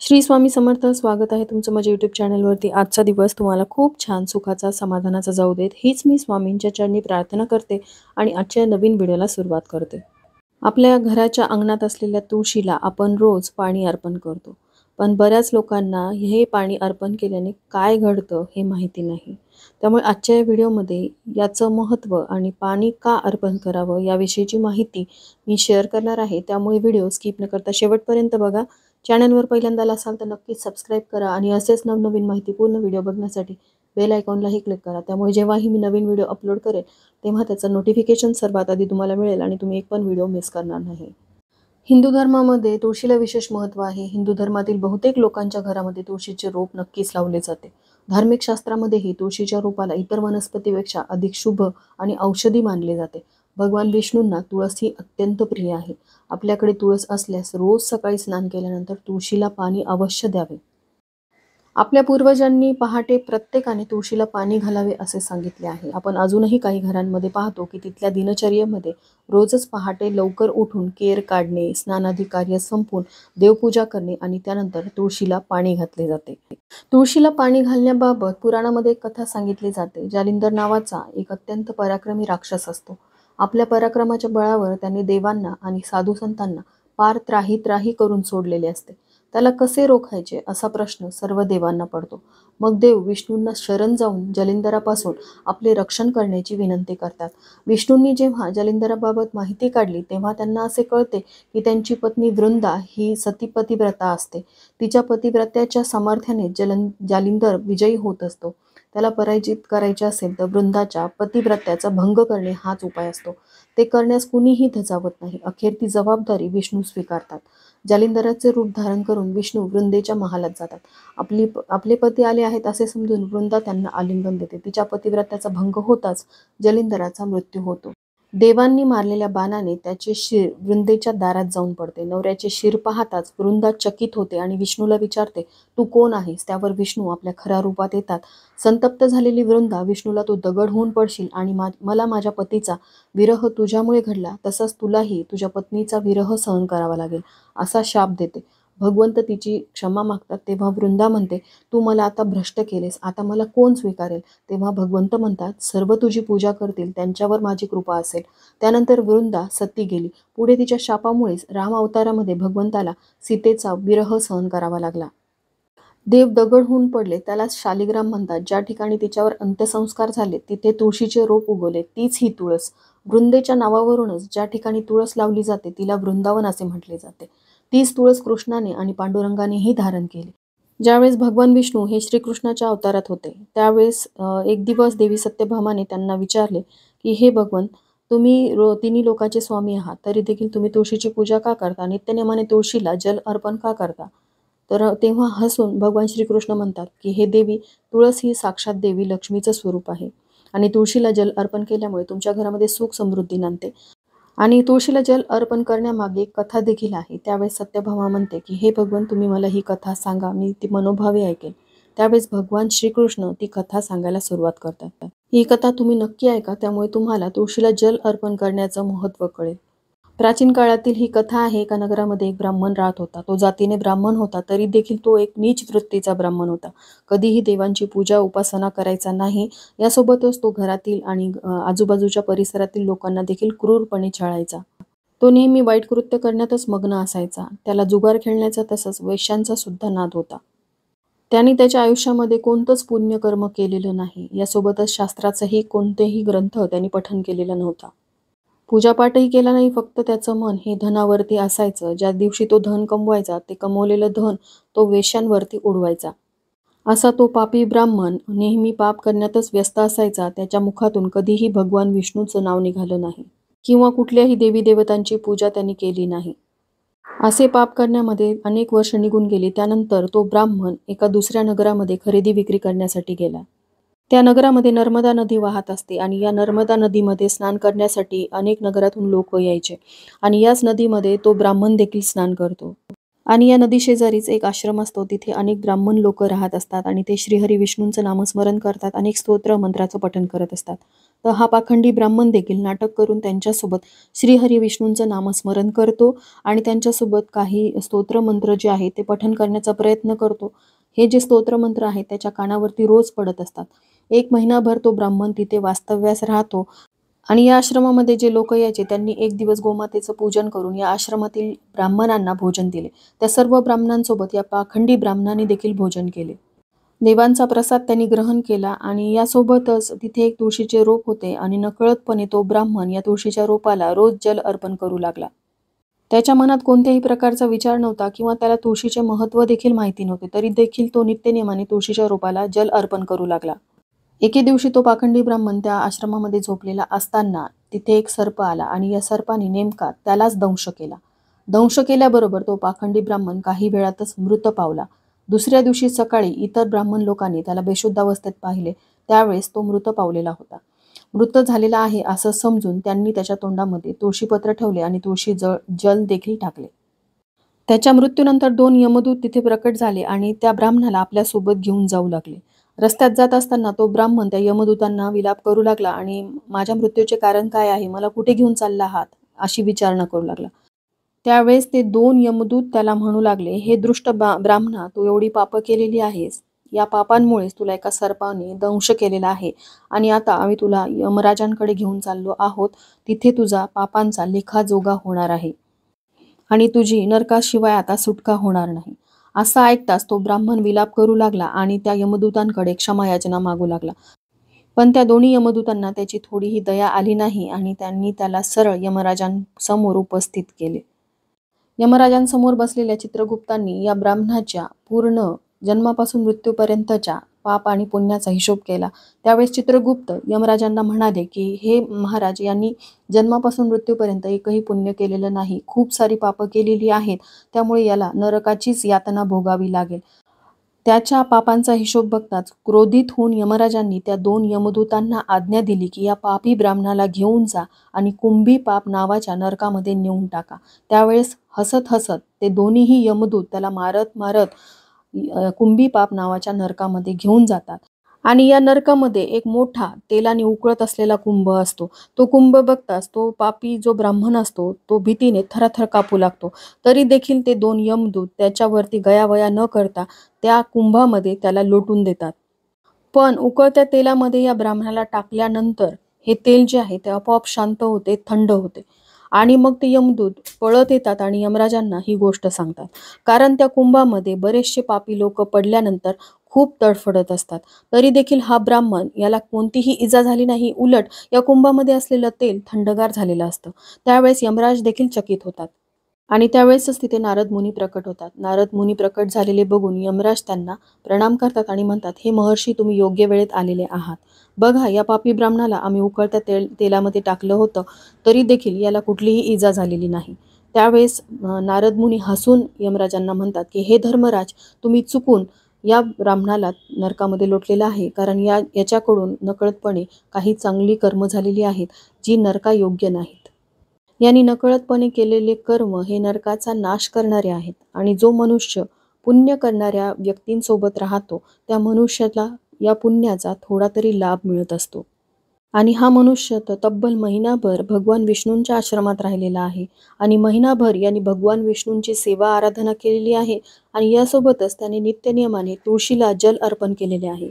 श्री स्वामी समर्थ स्वागत आहे तुमचं माझ्या यूट्यूब चॅनलवरती आजचा दिवस तुम्हाला खूप छान सुखाचा समाधानाचा जाऊ देत हीच मी स्वामींच्या चरणी प्रार्थना करते आणि आजच्या नवीन व्हिडिओला सुरुवात करते आपल्या घराच्या अंगणात असलेल्या तुळशीला आपण रोज पाणी अर्पण करतो पण बऱ्याच लोकांना हे पाणी अर्पण केल्याने काय घडतं हे माहिती नाही त्यामुळे आजच्या या व्हिडिओमध्ये याचं महत्त्व आणि पाणी का अर्पण करावं याविषयीची माहिती मी शेअर करणार आहे त्यामुळे व्हिडिओ स्किप न करता शेवटपर्यंत बघा चॅनलवर पहिल्यांदा असाल तर नक्कीच सबस्क्राईब करा आणि असेच नवनवीन माहितीपूर्ण व्हिडिओ बघण्यासाठी बेल आयकॉनलाही क्लिक करा त्यामुळे जेव्हाही मी नवीन व्हिडिओ अपलोड करेल तेव्हा त्याचं नोटिफिकेशन सर्वात आधी तुम्हाला मिळेल आणि तुम्ही एक पण व्हिडिओ मिस करणार नाही हिंदू धर्मामध्ये तुळशीला विशेष महत्त्व आहे हिंदू धर्मातील बहुतेक लोकांच्या घरामध्ये तुळशीचे रोप नक्कीच लावले जाते धार्मिक शास्त्रामध्येही तुळशीच्या रोपाला इतर वनस्पतीपेक्षा अधिक शुभ आणि औषधी मानले जाते भगवान विष्णूंना तुळस ही अत्यंत प्रिय आहे आपल्याकडे तुळस असल्यास रोज सकाळी स्नान केल्यानंतर तुळशीला पाणी अवश्य द्यावे आपल्या पूर्वजांनी पहाटे प्रत्येकाने तुळशीला पाणी घालावे असे सांगितले आहे आपण अजूनही काही घरांमध्ये पाहतो की तिथल्या दिनचर्येमध्ये रोजच पहाटे लवकर उठून केर काढणे स्नानादी कार्य संपून देवपूजा करणे आणि त्यानंतर तुळशीला पाणी घातले जाते तुळशीला पाणी घालण्याबाबत पुराणामध्ये एक कथा सांगितली जाते जालिंदर नावाचा एक अत्यंत पराक्रमी राक्षस असतो आपल्या पराक्रमाच्या बळावर त्यांनी देवांना आणि साधू संतांना पार त्राही त्राही करून सोडलेले असते त्याला कसे रोखायचे असा प्रश्न सर्व देवांना पडतो मग देव विष्णूंना शरण जाऊन जलिंदरापासून आपले रक्षण करण्याची विनंती करतात विष्णूंनी जेव्हा जलिंदराबाबत माहिती काढली तेव्हा त्यांना असे कळते की त्यांची पत्नी वृंदा ही सतीपतिव्रता असते तिच्या पतिव्रत्याच्या सामर्थ्याने जलन जालिंदर विजयी होत असतो त्याला पराजित करायचे असेल तर वृंदाच्या पतिव्रत्याचा भंग करणे हाच उपाय असतो ते करण्यास कुणीही धजावत नाही अखेर ती जबाबदारी विष्णू स्वीकारतात जालिंदराचे रूप धारण करून विष्णू वृंदेच्या महालात जातात आपली आपले पती आले आहेत असे समजून वृंदा त्यांना आलिंगन देते तिच्या पतिव्रत्याचा भंग होताच जलिंदराचा मृत्यू होतो देवांनी मारलेल्या बाणाने त्याचे शिर वृंदेच्या दारात जाऊन पडते नवऱ्याचे शिर पाहताच वृंदा चकित होते आणि विष्णूला विचारते तू कोण आहेस त्यावर विष्णू आपल्या खऱ्या रूपात येतात संतप्त झालेली वृंदा विष्णूला तू दगड होऊन पडशील आणि मा मला माझ्या पतीचा विरह तुझ्यामुळे घडला तसाच तुलाही तुझ्या पत्नीचा विरह सहन करावा लागेल असा शाप देते भगवंत तिची क्षमा मागतात तेव्हा वृंदा म्हणते तू मला आता भ्रष्ट केलेस आता मला कोण स्वीकारेल तेव्हा भगवंत म्हणतात सर्व तुझी पूजा करतील त्यांच्यावर माझी कृपा असेल त्यानंतर वृंदा सती गेली पुढे तिच्या शापामुळेच राम अवतारामध्ये भगवंताला सीतेचा विरह सहन करावा लागला देव दगड होऊन पडले त्यालाच शालिग्राम म्हणतात ज्या ठिकाणी तिच्यावर अंत्यसंस्कार झाले तिथे तुळशीचे रोप उगवले तीच ही तुळस वृंदेच्या नावावरूनच ज्या ठिकाणी तुळस लावली जाते तिला वृंदावन असे म्हटले जाते तीच तुळस कृष्णाने आणि पांडुरंगानेही धारण केली ज्यावेळेस भगवान विष्णू हे श्रीकृष्णाच्या अवतारात होते त्यावेळेस एक दिवस देवी सत्यभामाने त्यांना विचारले की हे भगवान तुम्ही रो तिन्ही लोकांचे स्वामी आहात तरी देखील तुम्ही तुळशीची पूजा का करता नित्यनेमाने तुळशीला जल अर्पण का करता तर तेव्हा हसून भगवान श्रीकृष्ण म्हणतात की हे देवी तुळस ही साक्षात देवी लक्ष्मीचं स्वरूप आहे आणि तुळशीला जल अर्पण केल्यामुळे तुमच्या घरामध्ये सुख समृद्धी नांदते आणि तुळशीला जल अर्पण करण्यामागे कथा देखील आहे त्यावेळेस सत्यभावा म्हणते की हे भगवान तुम्ही मला ही कथा सांगा मी ती मनोभावे ऐकेन त्यावेळेस भगवान श्रीकृष्ण ती कथा सांगायला सुरुवात करतात ही कथा तुम्ही नक्की ऐका त्यामुळे तुम्हाला तुळशीला जल अर्पण करण्याचं महत्त्व कळेल प्राचीन काळातील ही कथा आहे एका नगरामध्ये एक ब्राह्मण राहत होता तो जातीने ब्राह्मण होता तरी देखील तो एक नीच वृत्तीचा ब्राह्मण होता कधीही देवांची पूजा उपासना करायचा नाही यासोबतच तो घरातील आणि आजूबाजूच्या परिसरातील लोकांना देखील क्रूरपणे छळायचा तो नेहमी वाईट कृत्य करण्यातच मग्न असायचा त्याला जुगार खेळण्याचा तसंच वैश्यांचा सुद्धा नाद होता त्याने त्याच्या आयुष्यामध्ये कोणतंच पुण्यकर्म केलेलं नाही यासोबतच शास्त्राचंही कोणतेही ग्रंथ त्यांनी पठन केलेला नव्हता पूजापाठही केला नाही फक्त त्याचं मन हे धनावरती असायचं ज्या दिवशी तो धन कमवायचा ते कमवलेलं धन तो वेश्यांवरती उडवायचा असा तो पापी ब्राह्मण नेहमी पाप करण्यातच व्यस्त असायचा त्याच्या मुखातून कधीही भगवान विष्णूचं नाव निघालं नाही किंवा कुठल्याही देवी देवतांची पूजा त्यांनी केली नाही असे पाप करण्यामध्ये अनेक वर्ष निघून गेले त्यानंतर तो ब्राह्मण एका दुसऱ्या नगरामध्ये खरेदी विक्री करण्यासाठी गेला त्या नगरामध्ये नर्मदा नदी वाहत असते आणि या नर्मदा नदीमध्ये स्नान करण्यासाठी अनेक नगरातून लोक यायचे आणि याच नदीमध्ये तो ब्राह्मण देखील स्नान करतो आणि या नदी शेजारीच एक आश्रम असतो तिथे अनेक ब्राह्मण लोक राहत असतात आणि ते श्रीहरी विष्णूंचं नामस्मरण करतात अनेक स्तोत्र मंत्राचं पठण करत असतात तर हा पाखंडी ब्राह्मण देखील नाटक करून त्यांच्यासोबत श्रीहरी विष्णूंचं नामस्मरण करतो आणि त्यांच्यासोबत काही स्तोत्र मंत्र जे आहे ते पठण करण्याचा प्रयत्न करतो हे जे स्तोत्र मंत्र आहेत त्याच्या कानावरती रोज पडत असतात एक महिनाभर तो ब्राह्मण तिथे वास्तव्यास राहतो आणि या आश्रमामध्ये जे लोक यायचे त्यांनी एक दिवस गोमातेचं पूजन करून या आश्रमातील ब्राह्मणांना भोजन दिले त्या सर्व ब्राह्मणांसोबत या पाखंडी ब्राह्मणांनी देखील भोजन केले देवांचा प्रसाद त्यांनी ग्रहण केला आणि यासोबतच तिथे एक तुळशीचे रोप होते आणि नकळतपणे तो ब्राह्मण या तुळशीच्या रोपाला रोज जल अर्पण करू लागला त्याच्या मनात कोणत्याही प्रकारचा विचार नव्हता किंवा त्याला तुळशीचे महत्व देखील माहिती नव्हते तरी देखील तो नित्यनेमाने तुळशीच्या रोपाला जल अर्पण करू लागला एके दिवशी तो पाखंडी ब्राह्मण त्या आश्रमामध्ये झोपलेला असताना तिथे एक सर्प आला आणि या सर्पाने नेमका त्यालाच दंश केला दंश केल्याबरोबर तो पाखंडी ब्राह्मण काही वेळातच मृत पावला दुसऱ्या दिवशी सकाळी इतर ब्राह्मण लोकांनी त्याला बेशुद्धावस्थेत पाहिले त्यावेळेस तो मृत पावलेला होता मृत झालेला आहे असं समजून त्यांनी त्याच्या तोंडामध्ये तुळशीपत्र ठेवले आणि तुळशी जळ जल देखील टाकले त्याच्या मृत्यूनंतर दोन यमदूत तिथे प्रकट झाले आणि त्या ब्राह्मणाला आपल्यासोबत घेऊन जाऊ लागले रस्त्यात जात असताना तो ब्राह्मण त्या यमदूतांना विलाप करू लागला आणि माझ्या मृत्यूचे कारण काय आहे मला कुठे घेऊन चालला आहात अशी विचारणा करू लागला त्यावेळेस ते दोन यमदूत त्याला म्हणू लागले हे दृष्ट ब्राह्मणा तू एवढी पाप केलेली आहेस या पापांमुळेच तुला एका सर्पाने दंश केलेला आहे आणि आता आम्ही तुला यमराजांकडे घेऊन चाललो आहोत तिथे तुझा पापांचा लेखाजोगा होणार आहे आणि तुझी नरकाशिवाय आता सुटका होणार नाही असा ऐकताच तो ब्राह्मण विलाप करू लागला आणि त्या यमदूतांकडे क्षमायाचना मागू लागला पण त्या दोन्ही यमदूतांना त्याची थोडीही दया आली नाही आणि त्यांनी त्याला सरळ यमराजांसमोर उपस्थित केले यमराजांसमोर बसलेल्या चित्रगुप्तांनी या ब्राह्मणाच्या पूर्ण जन्मापासून मृत्यूपर्यंतच्या पाप आणि पुण्याचा हिशोब केला त्यावेळेस चित्रगुप्त यमराजांना म्हणाले की हे महाराज यांनी जन्मापासून मृत्यूपर्यंत एकही पुण्य केलेलं नाही खूप सारी पापं केलेली आहेत त्यामुळे याला नरकाचीच यातना भोगावी लागेल त्याच्या पापांचा हिशोब बघताच क्रोधित होऊन यमराजांनी त्या दोन यमदूतांना आज्ञा दिली की या पापी ब्राह्मणाला घेऊन जा आणि कुंभी पाप नावाच्या नरकामध्ये नेऊन टाका त्यावेळेस हसत हसत ते दोन्हीही यमदूत त्याला मारत मारत कुंभी पाप नावाच्या नरकामध्ये घेऊन जातात आणि या नरकामध्ये एक मोठा तेलाने उकळत असलेला कुंभ असतो तो कुंभ बघताच तो पापी जो ब्राह्मण असतो तो भीतीने थराथर कापू लागतो तरी देखील ते दोन यमदूत त्याच्यावरती गयावया न करता त्या कुंभामध्ये त्याला लोटून देतात पण उकळत्या तेलामध्ये या ब्राह्मणाला टाकल्यानंतर हे तेल जे आहे ते आपोआप शांत होते थंड होते आणि मग ते यमदूत पळत येतात आणि यमराजांना ही गोष्ट सांगतात कारण त्या कुंभामध्ये बरेचसे पापी लोक पडल्यानंतर खूप तडफडत असतात तरी देखील हा ब्राह्मण याला कोणतीही इजा झाली नाही उलट या कुंभामध्ये असलेलं तेल थंडगार झालेलं असतं त्यावेळेस यमराज देखील चकित होतात आणि त्यावेळेसच तिथे नारद मुनी प्रकट होतात नारद मुनी प्रकट झालेले बघून यमराज त्यांना प्रणाम करतात आणि म्हणतात हे महर्षी तुम्ही योग्य वेळेत आलेले आहात बघा या पापी ब्राह्मणाला आम्ही उकळत्या तेल तेलामध्ये टाकलं होतं तरी देखील याला कुठलीही इजा झालेली नाही त्यावेळेस नारद मुनी हसून यमराजांना म्हणतात की हे धर्मराज तुम्ही चुकून या ब्राह्मणाला नरकामध्ये लोटलेला आहे कारण या याच्याकडून नकळतपणे काही चांगली कर्म झालेली आहेत जी नरका योग्य नाहीत यांनी नकळतपणे केलेले कर्म हे नरकाचा नाश करणारे आहेत आणि जो मनुष्य पुण्य करणाऱ्या व्यक्तींसोबत राहतो त्या मनुष्याला या पुण्याचा थोडा तरी लाभ मिळत असतो आणि हा मनुष्य तर तब्बल महिनाभर भगवान विष्णूंच्या आश्रमात राहिलेला आहे आणि महिनाभर यांनी भगवान विष्णूंची सेवा आराधना केलेली आहे आणि यासोबतच त्याने नित्यनियमाने तुळशीला जल अर्पण केलेले आहे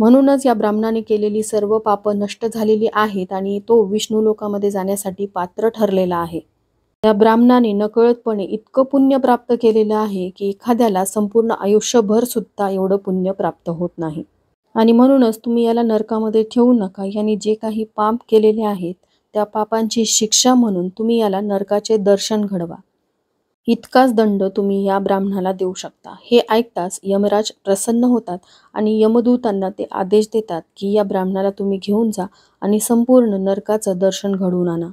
म्हणूनच या ब्राह्मणाने केलेली सर्व पाप नष्ट झालेली आहेत आणि तो विष्णू लोकामध्ये जाण्यासाठी पात्र ठरलेला आहे या ब्राह्मणाने नकळतपणे इतकं पुण्य प्राप्त केलेलं आहे की एखाद्याला संपूर्ण आयुष्यभर सुद्धा एवढं पुण्य प्राप्त होत नाही आणि म्हणूनच तुम्ही याला नरकामध्ये ठेवू नका यांनी जे काही पाप केलेले आहेत त्या पापांची शिक्षा म्हणून तुम्ही याला नरकाचे दर्शन घडवा इतकाच दंड तुम्ही या ब्राह्मणाला देऊ शकता हे ऐकताच यमराज प्रसन्न होतात आणि यमदूतांना ते आदेश देतात की या ब्राह्मणाला तुम्ही घेऊन जा आणि संपूर्ण नरकाचं दर्शन घडवून आणा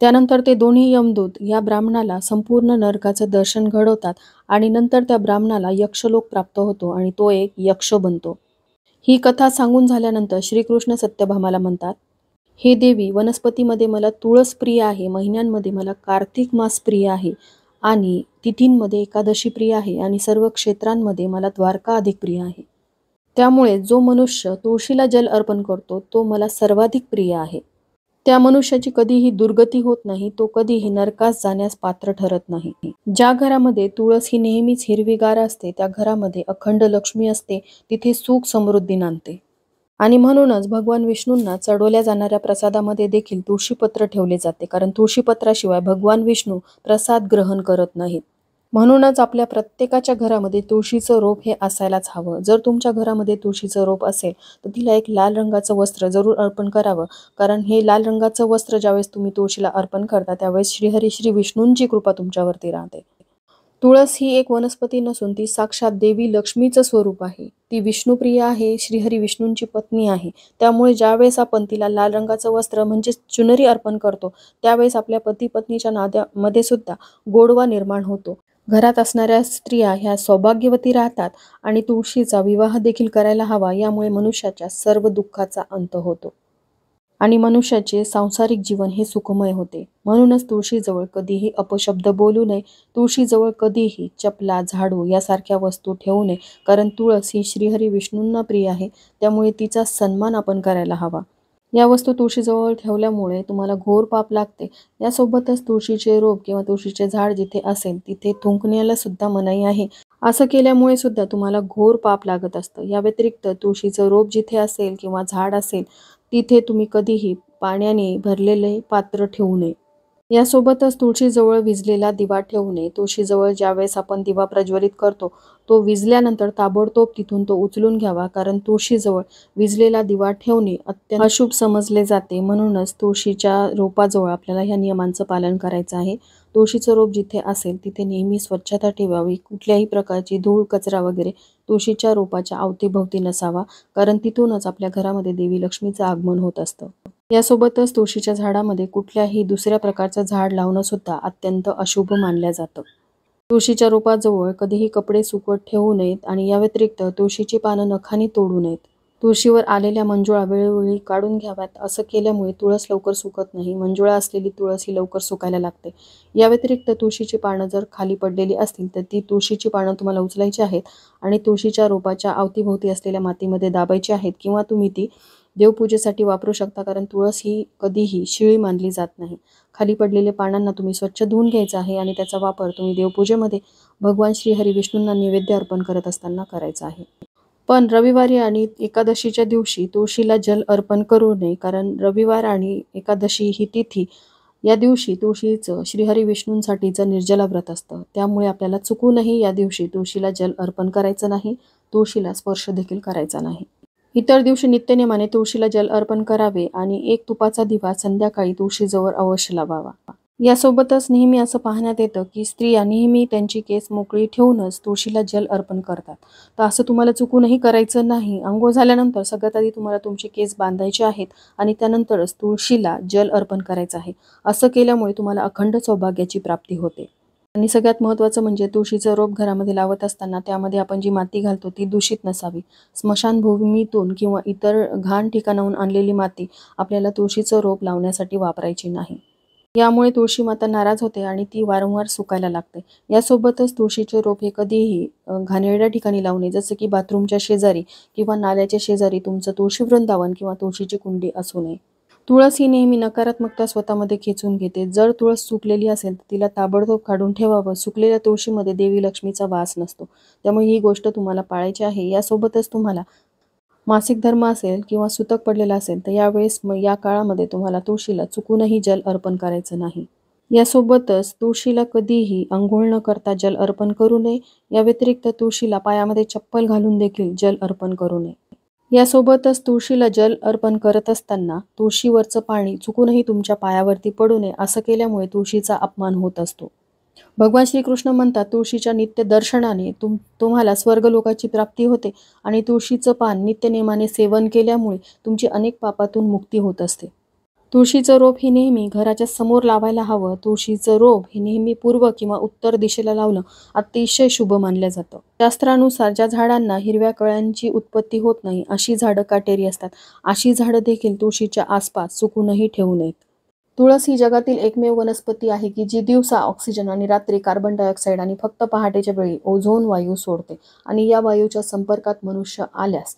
त्यानंतर ते दोन्ही यमदूत या ब्राह्मणाला संपूर्ण नरकाचं दर्शन घडवतात आणि नंतर त्या ब्राह्मणाला यक्षलोक प्राप्त होतो आणि तो एक यक्ष बनतो ही कथा सांगून झाल्यानंतर श्रीकृष्ण सत्यभामाला म्हणतात हे देवी वनस्पतीमध्ये मला तुळस प्रिय आहे महिन्यांमध्ये मला कार्तिक मास प्रिय आहे आणि तिथींमध्ये एकादशी प्रिय आहे आणि सर्व क्षेत्रांमध्ये मला द्वारका अधिक प्रिय आहे त्यामुळे जो मनुष्य तुळशीला जल अर्पण करतो तो मला सर्वाधिक प्रिय आहे त्या मनुष्याची कधीही दुर्गती होत नाही तो कधीही नरकास जाण्यास पात्र ठरत नाही ज्या घरामध्ये तुळस ही नेहमीच हिरवीगार असते त्या घरामध्ये अखंड लक्ष्मी असते तिथे सुख समृद्धी नांदते आणि म्हणूनच भगवान विष्णूंना चढवल्या जाणाऱ्या प्रसादामध्ये देखील तुळशीपत्र ठेवले जाते कारण तुळशीपत्राशिवाय भगवान विष्णू प्रसाद ग्रहण करत नाहीत म्हणूनच आपल्या प्रत्येकाच्या घरामध्ये तुळशीचं रोप हे असायलाच हवं जर तुमच्या घरामध्ये तुळशीचं रोप असेल तर तिला एक लाल रंगाचं वस्त्र जरूर अर्पण करावं कारण हे लाल रंगाचं वस्त्र ज्यावेळेस तुम्ही तुळशीला अर्पण करता त्यावेळेस श्रीहरी श्री विष्णूंची कृपा तुमच्यावरती राहते तुळस ही एक वनस्पती नसून ती साक्षात देवी लक्ष्मीचं स्वरूप आहे ती विष्णुप्रिया आहे श्रीहरी विष्णूंची पत्नी आहे त्यामुळे ज्यावेळेस आपण तिला लाल रंगाचं वस्त्र म्हणजे चुनरी अर्पण करतो त्यावेळेस आपल्या पती पत्नीच्या नाद्यामध्ये सुद्धा गोडवा निर्माण होतो घरात असणाऱ्या स्त्रिया ह्या सौभाग्यवती राहतात आणि तुळशीचा विवाह देखील करायला हवा यामुळे मनुष्याच्या सर्व दुःखाचा अंत होतो आणि मनुष्याचे सांसारिक जीवन हे सुखमय होते म्हणूनच तुळशीजवळ कधीही अपशब्द बोलू नये तुळशीजवळ कधीही चपला झाडू यासारख्या वस्तू ठेवू नये कारण तुळस ही श्रीहरी विष्णूंना प्रिय आहे त्यामुळे तिचा सन्मान आपण करायला हवा या वस्तू तुळशीजवळ ठेवल्यामुळे तुम्हाला घोर पाप लागते यासोबतच तुळशीचे रोप किंवा तुळशीचे झाड जिथे असेल तिथे थुंकण्याला सुद्धा मनाई आहे असं केल्यामुळे सुद्धा तुम्हाला घोर पाप लागत असतं या व्यतिरिक्त तुळशीचं रोप जिथे असेल किंवा झाड असेल तिथे तुम्ही कधीही पाण्याने भरलेले पात्र ठेवू नये यासोबतच तुळशीजवळ विजलेला दिवा ठेवू नये तुळशीजवळ ज्यावेळेस आपण दिवा प्रज्वलित करतो तो विजल्यानंतर ताबडतोब तिथून तो उचलून घ्यावा कारण तुळशीजवळ विजलेला दिवा ठेवणे अत्यंत अशुभ समजले जाते म्हणूनच तुळशीच्या रोपाजवळ आपल्याला ह्या नियमांचं पालन करायचं आहे तुळशीचं रोप जिथे असेल तिथे नेहमी स्वच्छता ठेवावी कुठल्याही प्रकारची धूळ कचरा वगैरे तुळशीच्या रोपाच्या अवतीभवती नसावा कारण तिथूनच आपल्या घरामध्ये देवी लक्ष्मीचं आगमन होत असतं यासोबतच तुळशीच्या झाडामध्ये कुठल्याही दुसऱ्या प्रकारचं झाड लावणं सुद्धा अत्यंत अशुभ मानलं जातं तुळशीच्या रोपाजवळ कधीही कपडे सुकवत ठेवू नयेत आणि या व्यतिरिक्त तुळशीची पानं नखानी तोडू नयेत तुळशीवर आलेल्या मंजुळा वेळोवेळी काढून घ्याव्यात असं केल्यामुळे तुळस लवकर सुकत नाही मंजुळा असलेली तुळस ही लवकर सुकायला लागते या व्यतिरिक्त तुळशीची पानं जर खाली पडलेली असतील तर ती तुळशीची पानं तुम्हाला उचलायची आहेत आणि तुळशीच्या रोपाच्या अवतीभोवती असलेल्या मातीमध्ये दाबायची आहेत किंवा तुम्ही ती देवपूजेसाठी वापरू शकता कारण तुळस ही कधीही शिळी मानली जात नाही खाली पडलेल्या पानांना तुम्ही स्वच्छ धुवून घ्यायचं आहे आणि त्याचा वापर तुम्ही देवपूजेमध्ये भगवान श्रीहरी विष्णूंना नैवेद्य अर्पण करत असताना करायचा आहे पण रविवारी आणि एकादशीच्या दिवशी तुळशीला जल अर्पण करू नये कारण रविवार आणि एकादशी ही तिथी या दिवशी तुळशीचं श्रीहरी विष्णूंसाठीचं निर्जला व्रत असतं त्यामुळे आपल्याला चुकूनही या दिवशी तुळशीला जल अर्पण करायचं नाही तुळशीला स्पर्श देखील करायचा नाही इतर दिवशी नित्यनेमाने तुळशीला जल अर्पण करावे आणि एक तुपाचा दिवा संध्याकाळी तुळशीजवळ अवश्य लावावा यासोबतच नेहमी असं पाहण्यात येतं की स्त्रिया नेहमी त्यांची केस मोकळी ठेवूनच तुळशीला जल अर्पण करतात तर असं तुम्हाला चुकूनही करायचं नाही अंघोळ झाल्यानंतर सगळ्यात आधी तुम्हाला तुमचे केस बांधायचे आहेत आणि त्यानंतरच तुळशीला जल अर्पण करायचं आहे असं केल्यामुळे तुम्हाला अखंड सौभाग्याची प्राप्ती होते आणि सगळ्यात महत्त्वाचं म्हणजे तुळशीचं रोप घरामध्ये लावत असताना त्यामध्ये आपण जी माती घालतो ती दूषित नसावी स्मशानभूमीतून किंवा इतर घाण ठिकाणाहून आणलेली माती आपल्याला तुळशीचं रोप लावण्यासाठी वापरायची नाही यामुळे तुळशी माता नाराज होते आणि ती वारंवार सुकायला लागते यासोबतच तुळशीचे रोप हे कधीही घाणेरड्या ठिकाणी लावणे जसं की बाथरूमच्या शेजारी किंवा नाल्याच्या शेजारी तुमचं तुळशी वृंदावन किंवा तुळशीची कुंडी असू नये तुळस ही नेहमी नकारात्मकता स्वतःमध्ये खेचून घेते जर तुळस सुकलेली असेल तर तिला ताबडतोब काढून ठेवावं सुकलेल्या तुळशीमध्ये देवी लक्ष्मीचा वास नसतो त्यामुळे ही गोष्ट तुम्हाला पाळायची आहे यासोबतच तुम्हाला मासिक धर्म असेल किंवा सुतक पडलेला असेल तर यावेळेस या काळामध्ये तुम्हाला तुळशीला चुकूनही जल अर्पण करायचं नाही यासोबतच तुळशीला कधीही अंघोळ न करता जल अर्पण करू नये या व्यतिरिक्त तुळशीला पायामध्ये चप्पल घालून देखील जल अर्पण करू नये यासोबतच तुळशीला जल अर्पण करत असताना तुळशीवरचं पाणी चुकूनही तुमच्या पायावरती पडू नये असं केल्यामुळे तुळशीचा अपमान होत असतो भगवान श्रीकृष्ण म्हणतात तुळशीच्या नित्य दर्शनाने तुम तुम्हाला स्वर्गलोकाची प्राप्ती होते आणि तुळशीचं पान नित्यनेमाने सेवन केल्यामुळे तुमची अनेक पापातून मुक्ती होत असते तुळशीचं रोप हे नेहमी घराच्या समोर लावायला हवं तुळशीचं रोप हे नेहमी पूर्व किंवा उत्तर दिशेला लावलं अतिशय शुभ मानलं जातं शास्त्रानुसार ज्या झाडांना हिरव्या कळ्यांची उत्पत्ती होत नाही अशी झाडं काटेरी असतात अशी झाडं देखील तुळशीच्या आसपास चुकूनही ठेवू नयेत तुळस ही जगातील एकमेव वनस्पती आहे की जी दिवसा ऑक्सिजन आणि रात्री कार्बन डायऑक्साईड आणि फक्त पहाटेच्या वेळी ओझोन वायू सोडते आणि या वायूच्या संपर्कात मनुष्य आल्यास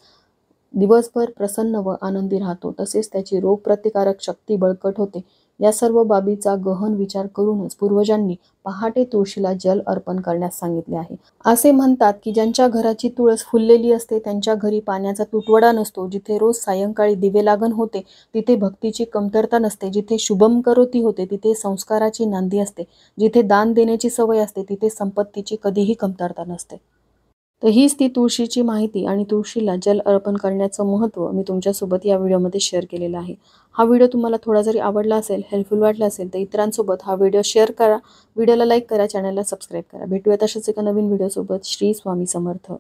दिवसभर प्रसन्न व आनंदी राहतो तसेच त्याची रोगप्रतिकारक शक्ती बळकट होते या सर्व बाबीचा गहन विचार करूनच पूर्वजांनी पहाटे तुळशीला जल अर्पण करण्यास सांगितले आहे असे म्हणतात की ज्यांच्या घराची तुळस फुललेली असते त्यांच्या घरी पाण्याचा तुटवडा नसतो जिथे रोज सायंकाळी दिवे लागण होते तिथे भक्तीची कमतरता नसते जिथे शुभम करोती होते तिथे संस्काराची नांदी असते जिथे दान देण्याची सवय असते तिथे संपत्तीची कधीही कमतरता नसते तर हीच ती तुळशीची माहिती आणि तुळशीला जल अर्पण करण्याचं महत्त्व मी तुमच्यासोबत या व्हिडिओमध्ये शेअर केलेलं आहे हा व्हिडिओ तुम्हाला थोडा जरी आवडला असेल हेल्पफुल वाटला असेल तर इतरांसोबत हा व्हिडिओ शेअर करा व्हिडिओला लाईक करा चॅनलला सबस्क्राईब करा भेटूया तशाच एका नवीन व्हिडिओसोबत श्री स्वामी समर्थ